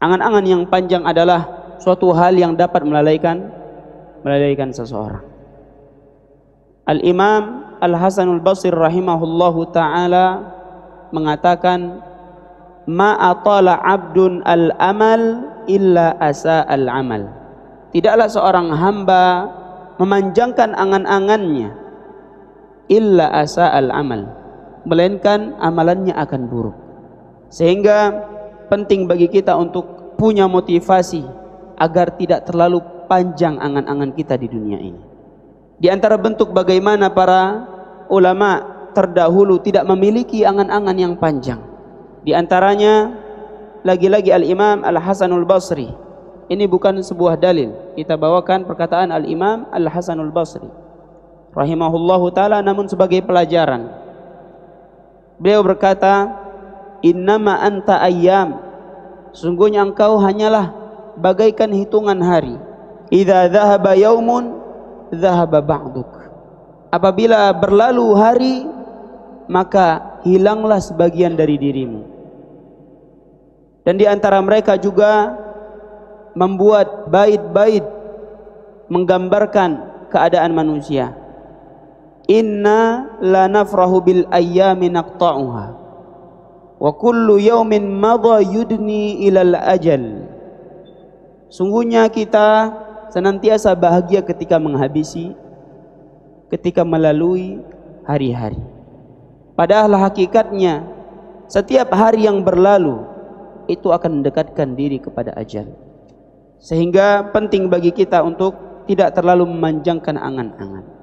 Angan-angan yang panjang adalah suatu hal yang dapat melalaikan melalaikan seseorang. Al-Imam al Al Basir rahimahullahu taala mengatakan ma atala 'abdun al-amal illa Asa al-amal. Tidaklah seorang hamba memanjangkan angan-angannya illa Asa al-amal, melainkan amalannya akan buruk. Sehingga penting bagi kita untuk punya motivasi agar tidak terlalu panjang angan-angan kita di dunia ini. Di antara bentuk bagaimana para ulama terdahulu tidak memiliki angan-angan yang panjang. Di antaranya lagi-lagi Al-Imam Al-Hasanul Basri. Ini bukan sebuah dalil. Kita bawakan perkataan Al-Imam Al-Hasanul Basri. Rahimahullahu taala namun sebagai pelajaran. Beliau berkata, innama anta ayyam sungguhnya engkau hanyalah bagaikan hitungan hari idza dhahaba yaumun dhahaba bangduk. apabila berlalu hari maka hilanglah sebagian dari dirimu dan di antara mereka juga membuat bait-bait menggambarkan keadaan manusia inna lanafrahu bil ayyami naqta'uha wa kullu yawmin madha yudni ila ajal sungguhnya kita senantiasa bahagia ketika menghabisi ketika melalui hari-hari padahal hakikatnya setiap hari yang berlalu itu akan mendekatkan diri kepada ajal sehingga penting bagi kita untuk tidak terlalu memanjangkan angan-angan